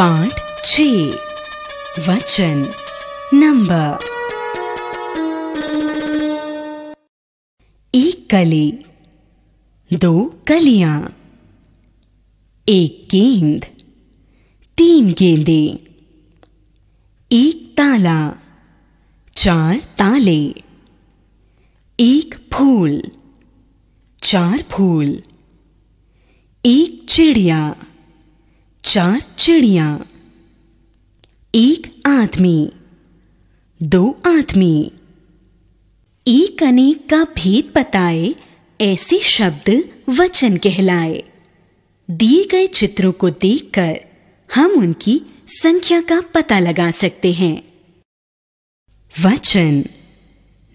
पाठ छ वचन नंबर एक कली दो कलियां एक गेंद तीन गेंदे एक ताला चार ताले एक फूल चार फूल एक चिड़िया चार चिड़िया एक आदमी दो आदमी एक अनेक का भेद बताए ऐसे शब्द वचन कहलाए दिए गए चित्रों को देखकर हम उनकी संख्या का पता लगा सकते हैं वचन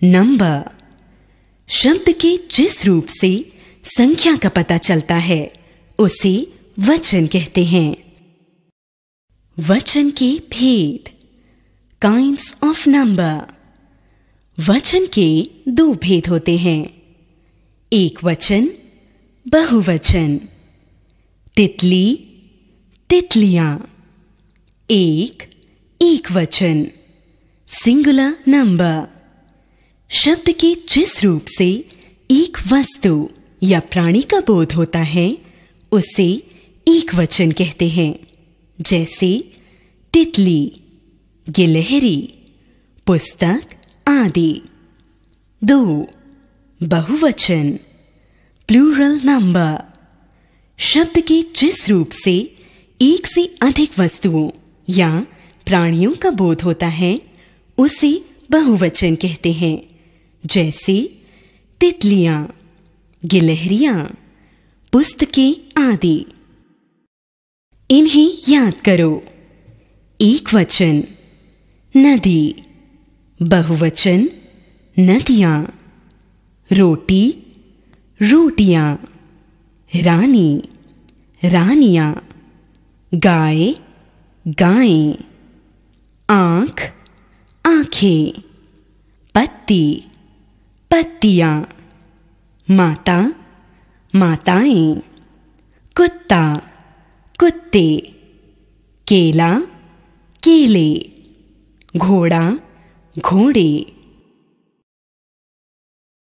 नंबर शब्द के जिस रूप से संख्या का पता चलता है उसे वचन कहते हैं वचन के भेद काइंड ऑफ नंबर वचन के दो भेद होते हैं एक वचन बहुवचन तितली तितलियां एक एक वचन सिंगुलर नंबर शब्द के जिस रूप से एक वस्तु या प्राणी का बोध होता है उसे एक वचन कहते हैं जैसे तितली गिलहरी पुस्तक आदि दो बहुवचन प्लूरल नंबर शब्द के जिस रूप से एक से अधिक वस्तुओं या प्राणियों का बोध होता है उसे बहुवचन कहते हैं जैसे तितलियां गिलहरियां पुस्तकें आदि इन्हें याद करो एक वचन नदी बहुवचन नदियाँ रोटी रोटियाँ रानी रानियाँ गाय गाय आँख आँखें पत्ती पत्तियाँ माता माताएं कुत्ता ते केला केले घोड़ा घोड़े